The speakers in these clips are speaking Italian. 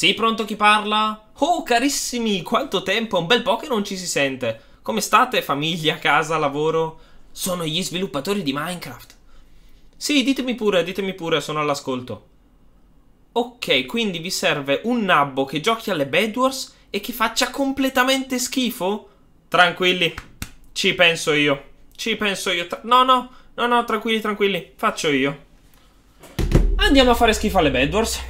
Sì, pronto chi parla? Oh carissimi, quanto tempo, un bel po' che non ci si sente. Come state famiglia, casa, lavoro? Sono gli sviluppatori di Minecraft. Sì, ditemi pure, ditemi pure, sono all'ascolto. Ok, quindi vi serve un nabbo che giochi alle Bedwars e che faccia completamente schifo? Tranquilli, ci penso io. Ci penso io. No, no, no, no, tranquilli, tranquilli. Faccio io. Andiamo a fare schifo alle Bedwars.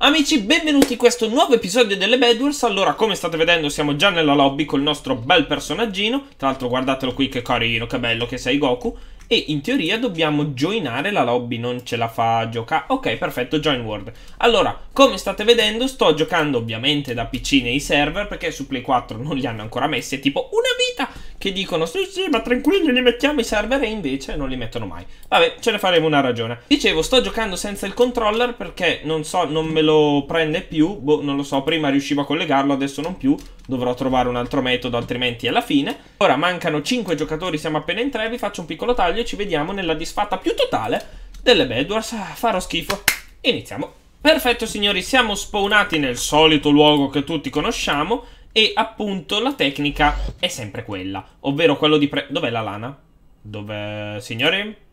Amici, benvenuti in questo nuovo episodio delle Bedwars. Allora, come state vedendo, siamo già nella lobby col nostro bel personaggino. Tra l'altro, guardatelo qui che carino, che bello che sei Goku. E in teoria dobbiamo joinare la lobby, non ce la fa giocare. Ok, perfetto, join world. Allora, come state vedendo, sto giocando ovviamente da PC nei server perché su Play 4 non li hanno ancora messi, è tipo una vita che dicono sì sì ma tranquilli li mettiamo i server e invece non li mettono mai. Vabbè ce ne faremo una ragione. Dicevo sto giocando senza il controller perché non so non me lo prende più, boh non lo so prima riuscivo a collegarlo adesso non più dovrò trovare un altro metodo altrimenti è la fine. Ora mancano 5 giocatori siamo appena in 3 vi faccio un piccolo taglio e ci vediamo nella disfatta più totale delle Bedwars. Ah, farò schifo. Iniziamo. Perfetto signori, siamo spawnati nel solito luogo che tutti conosciamo e appunto la tecnica è sempre quella, ovvero quello di... Pre- Dov'è la lana? Dov'è... Signore?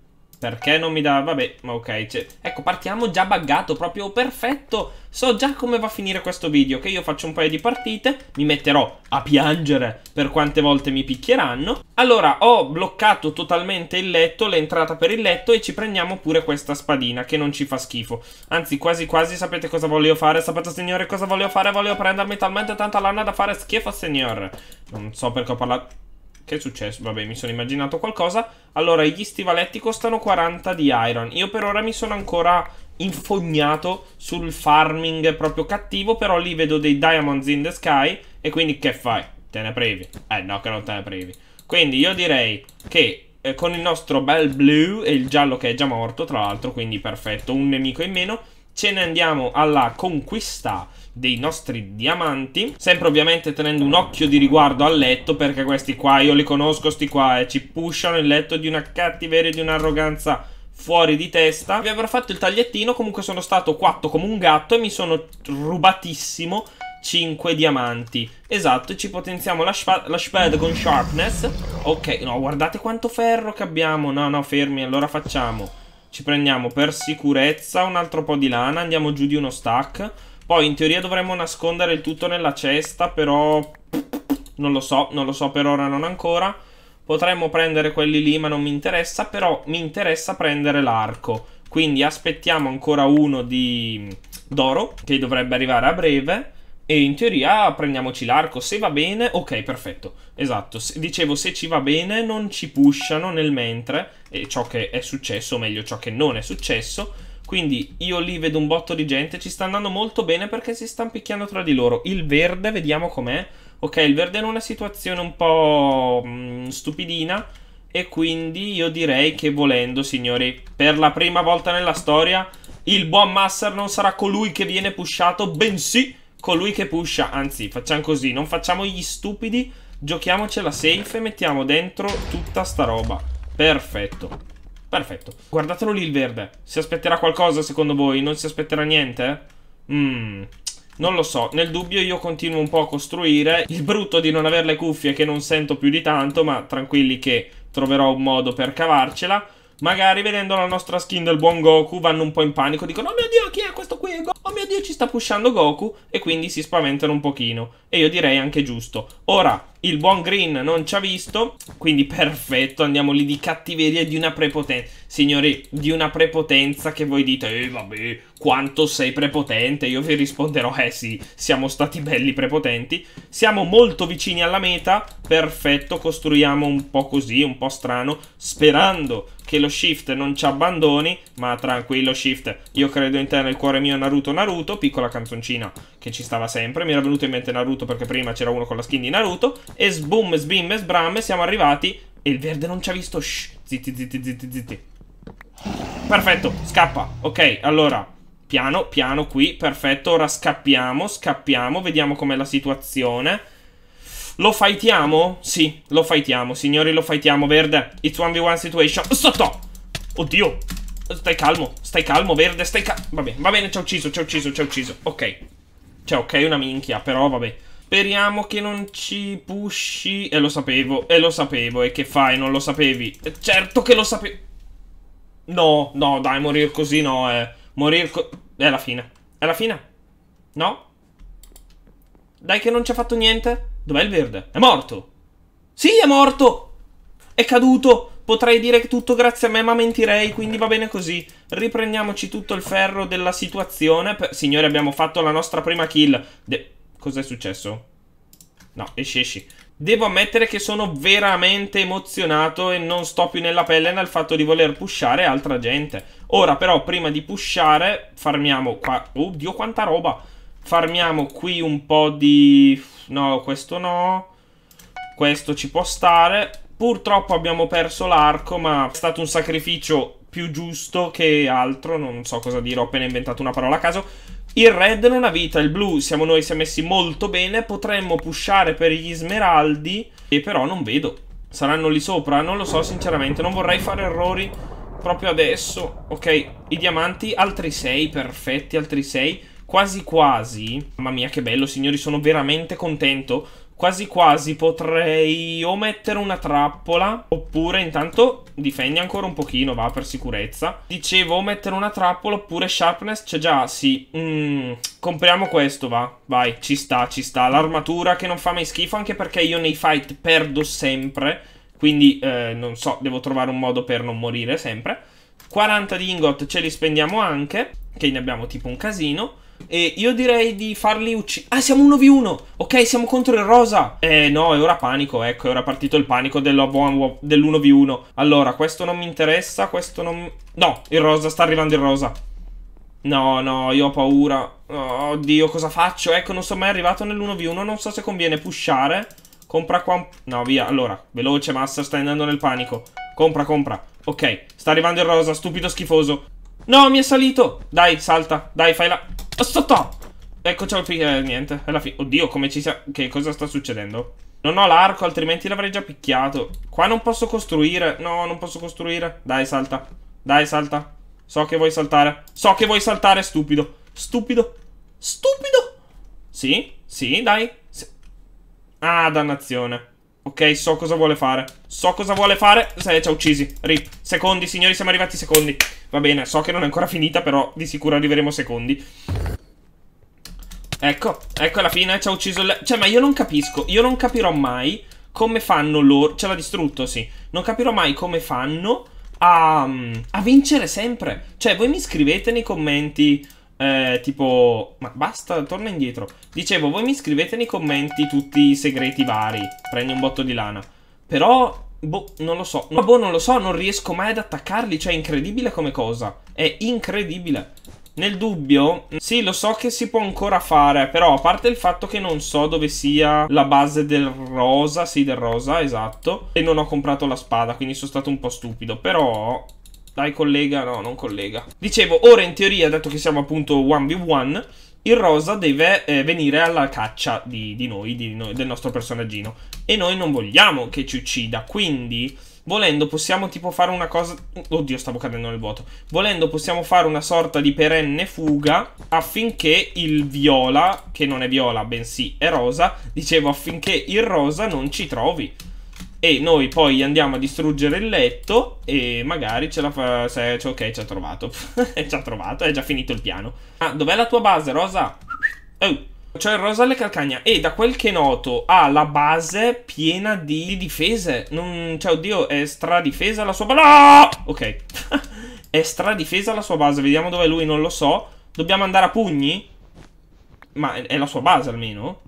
Perché non mi dà... Vabbè, ma ok. Cioè... Ecco, partiamo già buggato, proprio perfetto. So già come va a finire questo video, che io faccio un paio di partite, mi metterò a piangere per quante volte mi picchieranno. Allora, ho bloccato totalmente il letto, l'entrata per il letto, e ci prendiamo pure questa spadina, che non ci fa schifo. Anzi, quasi quasi sapete cosa voglio fare, sapete signore cosa voglio fare? Voglio prendermi talmente tanta lana da fare schifo, signore. Non so perché ho parlato... Che è successo? Vabbè, mi sono immaginato qualcosa. Allora, gli stivaletti costano 40 di iron. Io per ora mi sono ancora infognato sul farming proprio cattivo, però lì vedo dei diamonds in the sky e quindi che fai? Te ne previ? Eh no, che non te ne previ. Quindi io direi che eh, con il nostro bel blu e il giallo che è già morto, tra l'altro, quindi perfetto, un nemico in meno, ce ne andiamo alla conquista dei nostri diamanti sempre ovviamente tenendo un occhio di riguardo al letto perché questi qua io li conosco sti qua e eh, ci pushano il letto di una cattiveria e di un'arroganza fuori di testa vi avrò fatto il tagliettino comunque sono stato quatto come un gatto e mi sono rubatissimo 5 diamanti Esatto, ci potenziamo la, la spade con sharpness Ok, no, guardate quanto ferro che abbiamo No, no, fermi, allora facciamo ci prendiamo per sicurezza un altro po' di lana, andiamo giù di uno stack. Poi in teoria dovremmo nascondere il tutto nella cesta, però... Non lo so, non lo so per ora, non ancora. Potremmo prendere quelli lì, ma non mi interessa, però mi interessa prendere l'arco. Quindi aspettiamo ancora uno di d'oro, che dovrebbe arrivare a breve. E in teoria prendiamoci l'arco, se va bene, ok, perfetto, esatto, dicevo se ci va bene non ci pushano nel mentre, e ciò che è successo, o meglio ciò che non è successo, quindi io lì vedo un botto di gente, ci sta andando molto bene perché si stanno picchiando tra di loro, il verde vediamo com'è, ok, il verde è in una situazione un po' mh, mm, stupidina, e quindi io direi che volendo, signori, per la prima volta nella storia, il buon Master non sarà colui che viene pushato, bensì colui che pusha. Anzi, facciamo così, non facciamo gli stupidi, Giochiamocela safe e mettiamo dentro tutta sta roba. Perfetto. Perfetto. Guardatelo lì il verde. Si aspetterà qualcosa secondo voi? Non si aspetterà niente? Mmm... Non lo so, nel dubbio io continuo un po' a costruire. Il brutto di non avere le cuffie che non sento più di tanto, ma tranquilli che troverò un modo per cavarcela. Magari vedendo la nostra skin del buon Goku vanno un po' in panico, dicono: Oh mio dio, chi è questo qui? È Goku! Oh mio dio ci sta pushando Goku e quindi si spaventano un pochino e io direi anche giusto. Ora il buon Green non ci ha visto, quindi perfetto, andiamo lì di cattiveria e di una prepotenza. Signori, di una prepotenza che voi dite, eh vabbè, quanto sei prepotente? Io vi risponderò, eh sì, siamo stati belli prepotenti. Siamo molto vicini alla meta, perfetto, costruiamo un po' così, un po' strano, sperando che lo shift non ci abbandoni, ma tranquillo shift, io credo in te nel cuore mio Naruto Naruto, piccola canzoncina che ci stava sempre, mi era venuto in mente Naruto perché prima c'era uno con la skin di Naruto, e sboom, sbim e sbram, siamo arrivati, e il verde non ci ha visto, shh, zitti, zitti, zitti, zitti. Perfetto, scappa, ok, allora, piano, piano qui, perfetto, ora scappiamo, scappiamo, vediamo com'è la situazione... Lo fightiamo? Sì, lo fightiamo, signori, lo fightiamo, verde. It's 1v1 situation. Sotto! Oddio! Stai calmo, stai calmo, verde, stai calmo. Va bene, va bene, ci ha ucciso, ci ha ucciso, ci ha ucciso. Ok. Cioè, ok, una minchia, però vabbè. Speriamo che non ci pushi. E lo sapevo, e lo sapevo. E che fai, non lo sapevi? E eh, certo che lo sapevo. No, no, dai, morire così no, eh. Morire co È la fine. È la fine? No? Dai che non ci ha fatto niente? Dov'è il verde? È morto! Sì, è morto! È caduto! Potrei dire tutto grazie a me, ma mentirei, quindi va bene così. Riprendiamoci tutto il ferro della situazione. Per... Signori, abbiamo fatto la nostra prima kill. Cos'è successo? No, esci, esci. Devo ammettere che sono veramente emozionato e non sto più nella pelle nel fatto di voler pushare altra gente. Ora però, prima di pushare, farmiamo qua... Oddio, quanta roba! Farmiamo qui un po' di... No, questo no. Questo ci può stare. Purtroppo abbiamo perso l'arco, ma è stato un sacrificio più giusto che altro. Non so cosa dire, ho appena inventato una parola a caso. Il red non ha vita, il blu siamo noi, si è messi molto bene. Potremmo pushare per gli smeraldi, e però non vedo. Saranno lì sopra? Non lo so, sinceramente. Non vorrei fare errori proprio adesso. Ok, i diamanti, altri 6, perfetti, altri 6 quasi quasi, mamma mia che bello signori, sono veramente contento, quasi quasi potrei o mettere una trappola oppure intanto difendi ancora un pochino, va per sicurezza. Dicevo o mettere una trappola oppure sharpness c'è già, sì, mm, compriamo questo va, vai, ci sta, ci sta, l'armatura che non fa mai schifo anche perché io nei fight perdo sempre, quindi eh, non so, devo trovare un modo per non morire sempre. 40 di ingot ce li spendiamo anche, che ne abbiamo tipo un casino. E io direi di farli uccidere. Ah, siamo 1v1. Ok, siamo contro il rosa. Eh, no, è ora panico. Ecco, è ora partito il panico dell'1v1. Allora, questo non mi interessa. Questo non. No, il rosa. Sta arrivando il rosa. No, no, io ho paura. Oh, oddio, cosa faccio? Ecco, non sono mai arrivato nell'1v1. Non so se conviene pushare. Compra qua. No, via. Allora, veloce, Master. Stai andando nel panico. Compra, compra. Ok, sta arrivando il rosa. Stupido, schifoso. No, mi è salito. Dai, salta. Dai, fai la. Oh, sotto! Ecco c'è il fine, eh, niente, è la fine. Oddio, come ci sia... Che cosa sta succedendo? Non ho l'arco, altrimenti l'avrei già picchiato. Qua non posso costruire. No, non posso costruire. Dai, salta. Dai, salta. So che vuoi saltare. So che vuoi saltare, stupido. Stupido. Stupido. Sì, sì, dai. Sì. Ah, dannazione. Ok, so cosa vuole fare. So cosa vuole fare. Se ci ha uccisi. Rip. Secondi, signori, siamo arrivati secondi. Va bene, so che non è ancora finita, però di sicuro arriveremo secondi. Ecco, ecco la fine ci ha ucciso il... Cioè, ma io non capisco. Io non capirò mai come fanno loro... Ce l'ha distrutto, sì. Non capirò mai come fanno a... Mm, a vincere sempre. Cioè, voi mi scrivete nei commenti eh, tipo... Ma basta, torna indietro. Dicevo, voi mi scrivete nei commenti tutti i segreti vari. Prendi un botto di lana. Però... Boh, non lo so. Ma boh, non lo so, non riesco mai ad attaccarli. Cioè, è incredibile come cosa. È incredibile. Nel dubbio, sì, lo so che si può ancora fare, però a parte il fatto che non so dove sia la base del rosa, sì, del rosa, esatto, e non ho comprato la spada, quindi sono stato un po' stupido, però dai collega, no, non collega. Dicevo, ora in teoria, dato che siamo appunto 1v1, il rosa deve eh, venire alla caccia di, di, noi, di, noi, del nostro personaggino. E noi non vogliamo che ci uccida, quindi... Volendo possiamo tipo fare una cosa... Oddio, stavo cadendo nel vuoto. Volendo possiamo fare una sorta di perenne fuga affinché il viola, che non è viola, bensì è rosa, dicevo affinché il rosa non ci trovi e noi poi andiamo a distruggere il letto e magari ce la fa... Se, cioè, ok, ci ha trovato. ci ha trovato, è già finito il piano. Ah, dov'è la tua base, Rosa? Oh. Cioè Rosa le calcagna e da quel che noto ha la base piena di difese. Non... Cioè, oddio, è stradifesa la sua base. No! Ok. è stradifesa la sua base. Vediamo dove lui, non lo so. Dobbiamo andare a pugni? Ma è la sua base almeno?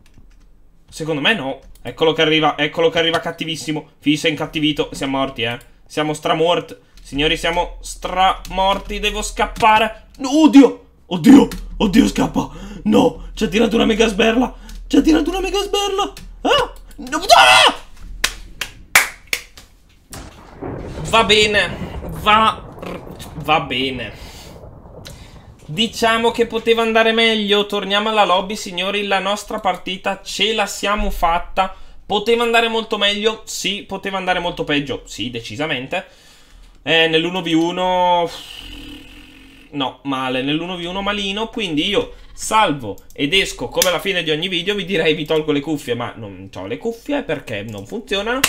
Secondo me no. Eccolo che arriva, eccolo che arriva cattivissimo. Fisa incattivito. Siamo morti, eh. Siamo stramorti. Signori, siamo stramorti. Devo scappare. No, oddio! Oddio! Oddio, scappa! No! Ci ha tirato una mega sberla! Ci ha tirato una mega sberla! Ah! No! Ah! Va bene. Va... Va bene. Diciamo che poteva andare meglio. Torniamo alla lobby, signori. La nostra partita ce la siamo fatta. Poteva andare molto meglio? Sì. Poteva andare molto peggio? Sì, decisamente. Eh, nell'1v1... No, male. Nell'1v1 malino. Quindi io salvo ed esco come alla fine di ogni video. Vi direi vi tolgo le cuffie, ma non ho le cuffie perché non funzionano.